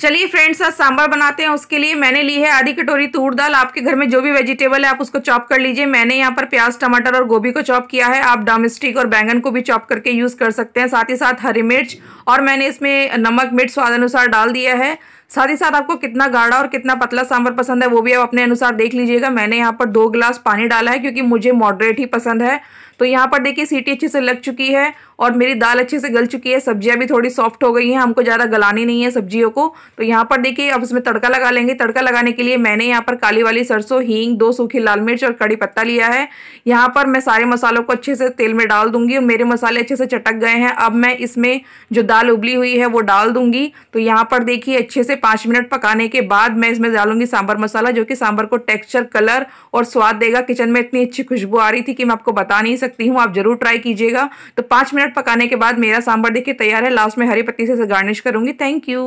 चलिए फ्रेंड्स आज सांबर बनाते हैं उसके लिए मैंने ली है आधी कटोरी तूर दाल आपके घर में जो भी वेजिटेबल है आप उसको चॉप कर लीजिए मैंने यहाँ पर प्याज टमाटर और गोभी को चॉप किया है आप डोमेस्टिक और बैंगन को भी चॉप करके यूज़ कर सकते हैं साथ ही साथ हरी मिर्च और मैंने इसमें नमक मिर्च स्वाद अनुसार डाल दिया है साथ ही साथ आपको कितना गाढ़ा और कितना पतला सांभर पसंद है वो भी आप अपने अनुसार देख लीजिएगा मैंने यहाँ पर दो गिलास पानी डाला है क्योंकि मुझे मॉडरेट ही पसंद है तो यहाँ पर देखिए सीटी अच्छे से लग चुकी है और मेरी दाल अच्छे से गल चुकी है सब्जियाँ भी थोड़ी सॉफ्ट हो गई हैं हमको ज़्यादा गलानी नहीं है सब्जियों को तो यहाँ पर देखिए अब इसमें तड़का लगा लेंगे तड़का लगाने के लिए मैंने यहाँ पर काली वाली सरसों हींग दो सूखी लाल मिर्च और कड़ी पत्ता लिया है यहाँ पर मैं सारे मसालों को अच्छे से तेल में डाल दूंगी और मेरे मसाले अच्छे से चटक गए हैं अब मैं इसमें जो दाल उबली हुई है वो डाल दूंगी तो यहाँ पर देखिए अच्छे से पाँच मिनट पकाने के बाद मैं इसमें डालूंगी सांभर मसाला जो कि सांभर को टेक्सचर कलर और स्वाद देगा किचन में इतनी अच्छी खुशबू आ रही थी कि मैं आपको बता नहीं सकती हूँ आप जरूर ट्राई कीजिएगा तो पाँच मिनट पकाने के बाद मेरा सांभर देखिए तैयार है लास्ट में हरी पत्ती से गार्निश करूँगी थैंक यू